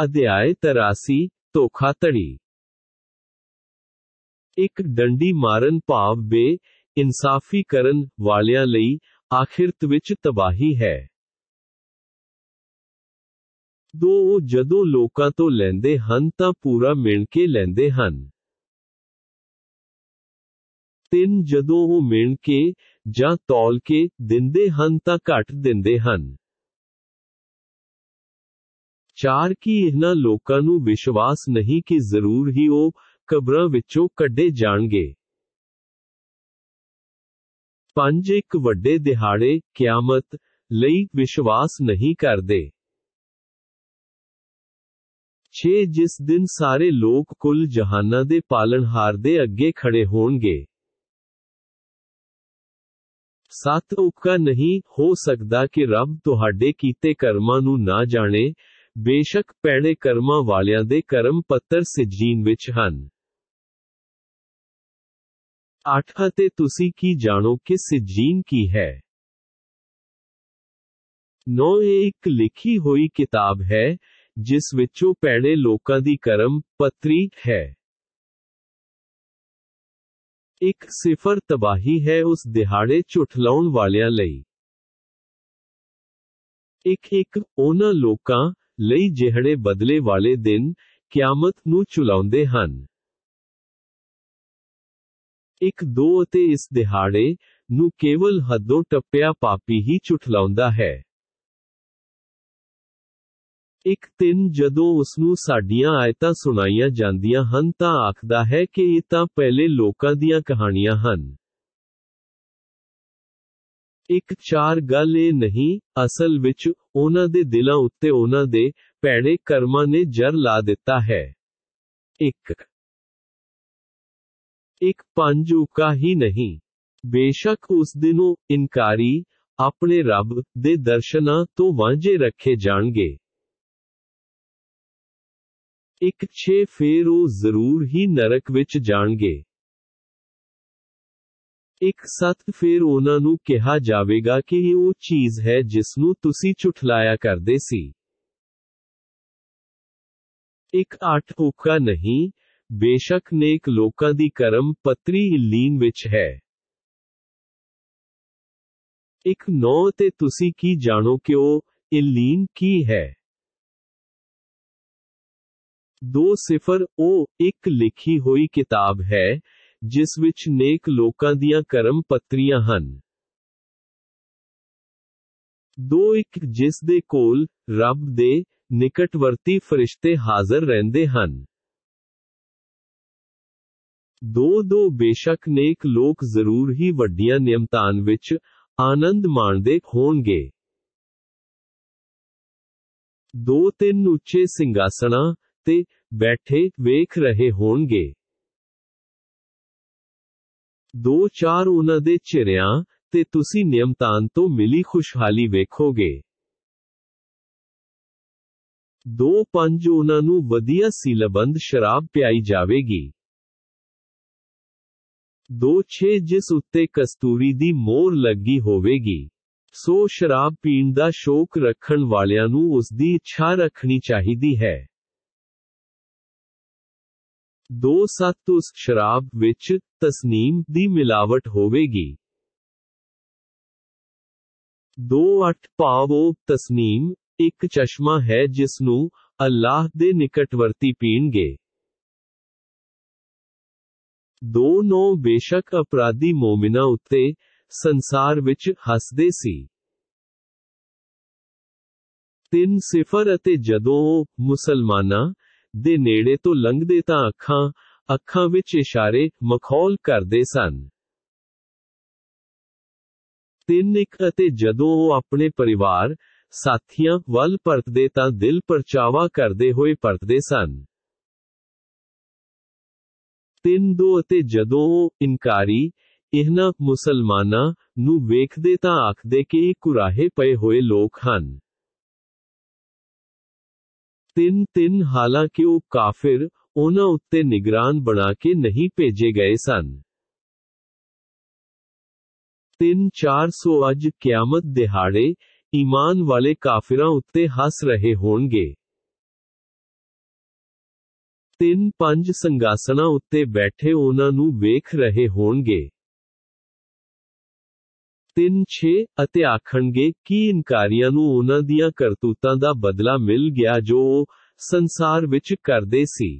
अध्याय तरासी धोखाधड़ी एक डंडी मारन भाव बे इंसाफी करन वालिया लई आखिरत विच तबाही है दो जदो लोकां तो लेंदे हन ता पूरा मिणके लेंदे हन तीन जदो ओ मिणके जा तौल के दिंदे हन ता घट दिंदे हन ਚਾਰ ਕਿ ਇਹਨਾਂ ਲੋਕਾਂ ਨੂੰ ਵਿਸ਼ਵਾਸ ਨਹੀਂ ਕਿ ਜ਼ਰੂਰ ਹੀ ਉਹ ਕਬਰਾਂ ਵਿੱਚੋਂ ਕੱਢੇ ਜਾਣਗੇ ਪੰਜ ਇੱਕ ਵੱਡੇ ਦਿਹਾੜੇ ਕਿਆਮਤ ਲਈ ਵਿਸ਼ਵਾਸ ਨਹੀਂ ਕਰਦੇ 6 ਜਿਸ ਦਿਨ ਸਾਰੇ ਲੋਕ ਕੁੱਲ ਜਹਾਨਾਂ ਦੇ ਪਾਲਣਹਾਰ ਦੇ ਅੱਗੇ ਖੜੇ ਹੋਣਗੇ 7 ਉਕਾ ਨਹੀਂ ਹੋ ਸਕਦਾ ਕਿ ਰੱਬ ਤੁਹਾਡੇ ਕੀਤੇ ਕਰਮਾਂ ਨੂੰ ਨਾ ਜਾਣੇ बेशक पैड़े कर्मा वालिया दे कर्म पत्र सिजीन विच हन अठ तुसी की जानो कि सिजीन की है नौ एक लिखी हुई किताब है जिस विचो पैड़े लोका दी कर्म पत्री है एक सिफर तबाही है उस दिहाड़े चुठलाउन वालिया लई एक एक ओना लोका ਲਈ ਜਿਹੜੇ ਬਦਲੇ ਵਾਲੇ ਦਿਨ ਕਿਆਮਤ ਨੂੰ ਚੁਲਾਉਂਦੇ ਹਨ ਇੱਕ ਦੋ ਅਤੇ ਇਸ ਦਿਹਾੜੇ ਨੂੰ ਕੇਵਲ ਹੱਦੋਂ ਟੱਪਿਆ ਪਾਪੀ ਹੀ ਝੁਠਲਾਉਂਦਾ ਹੈ ਇੱਕ ਤਿੰਨ ਜਦੋਂ ਉਸ ਨੂੰ ਸਾਡੀਆਂ ਆਇਤਾਂ ਸੁਣਾਈਆਂ ਜਾਂਦੀਆਂ ਹਨ ਤਾਂ ਆਖਦਾ ਹੈ ਕਿ ਇਹ ਤਾਂ ਪਹਿਲੇ ਲੋਕਾਂ ਦੀਆਂ ਕਹਾਣੀਆਂ ਹਨ ਇੱਕ ਚਾਰ ਗੱਲ ਇਹ ਨਹੀਂ ਅਸਲ ਵਿੱਚ ਉਹਨਾਂ ਦੇ ਦਿਲਾਂ ਉੱਤੇ ਉਹਨਾਂ ਦੇ ਭੈੜੇ ਕਰਮਾਂ ਨੇ ਜਰ ਲਾ ਦਿੱਤਾ ਹੈ 1 एक पांजू का ही नहीं बेशक उस दिनों इनकारी अपने रब दे दर्शना तो वांझे रखे जाएंगे एक छे फेर वो जरूर ही नरक विच जाएंगे एक सत्य फिर उन्होंने कहा जाएगा कि वो चीज है जिसन तुसी चुठलाया करते एक अठ औखा नहीं बेशक नेक लोगों की करम पत्री लीन विच है एक नौ ते तुसी की जानो क्यों इलीन की है दो सिफर ओ एक लिखी हुई किताब है जिस विच नेक लोकां दियां करम पत्रियां हन दो एक जिस दे कोल रब दे निकटवर्ती फरिश्ते हाजर रहंदे हन दो दो बेशक नेक लोक जरूर ही वड्डियां नियमतान विच आनंद मानदे होणगे दो तीन उच्चे सिंघासना ते बैठे वेख रहे होणगे दो चार उन्होंने चिरिया नियमतान तो मिली खुशहाली वेखोगे दो पंज उन्होंने वधिया सीलबंद शराब प्याई जाएगी दो छे जिस उत्ते कस्तूरी दी मोर लगी होवेगी सो शराब पीण का शौक रखन वालू उसकी इच्छा रखनी चाहिदी है दो सत्त उस शराब विच तस्नीम दी मिलावट होवेगी दो अठ पावो तस्नीम एक चश्मा है जिसनु अल्लाह दे निकटवर्ती पीणगे दो नौ बेशक अपराधी मोमिना उत्ते संसार विच हसदे सी तीन सिफर अते जदों मुसलमाना ਦੇ ਨੇੜੇ ਤੋਂ ਲੰਘਦੇ ਤਾਂ ਅੱਖਾਂ ਅੱਖਾਂ ਵਿੱਚ ਇਸ਼ਾਰੇ ਮਖੌਲ ਕਰਦੇ ਸਨ ਤਿੰਨ ਇੱਕ ਅਤੇ ਜਦੋਂ ਉਹ ਆਪਣੇ ਪਰਿਵਾਰ ਸਾਥੀਆਂ ਵੱਲ ਪਰਤਦੇ ਤਾਂ ਦਿਲ ਪਰਚਾਵਾ ਕਰਦੇ ਹੋਏ ਪਰਤਦੇ ਸਨ ਤਿੰਨ ਦੋ ਅਤੇ ਜਦੋਂ ਉਹ ਇਨਕਾਰੀ ਇਹਨਾਂ ਮੁਸਲਮਾਨਾਂ ਨੂੰ ਵੇਖਦੇ ਤਾਂ ਆਖਦੇ ਕਿ ਇਹ ਕੁਰਾਹੇ ਪਏ ਹੋਏ ਲੋਕ ਹਨ तीन तीन हालांकि वह काफिर ओना उत्ते निगरान बना के नहीं भेजे गए सन तीन चार सौ अज क्यामत दिहाड़े ईमान वाले काफिर उ हस रहे हो तीन पंज संघासना उत्ते बैठे उन्होंने वेख रहे होंगे તેન છ અતે આખંડગે કી ઇન કાર્યાનુ ઉનદિયા કર્તૂતાં દા બદલા મિલ ગયા જો સંસાર વિચ કર દેસી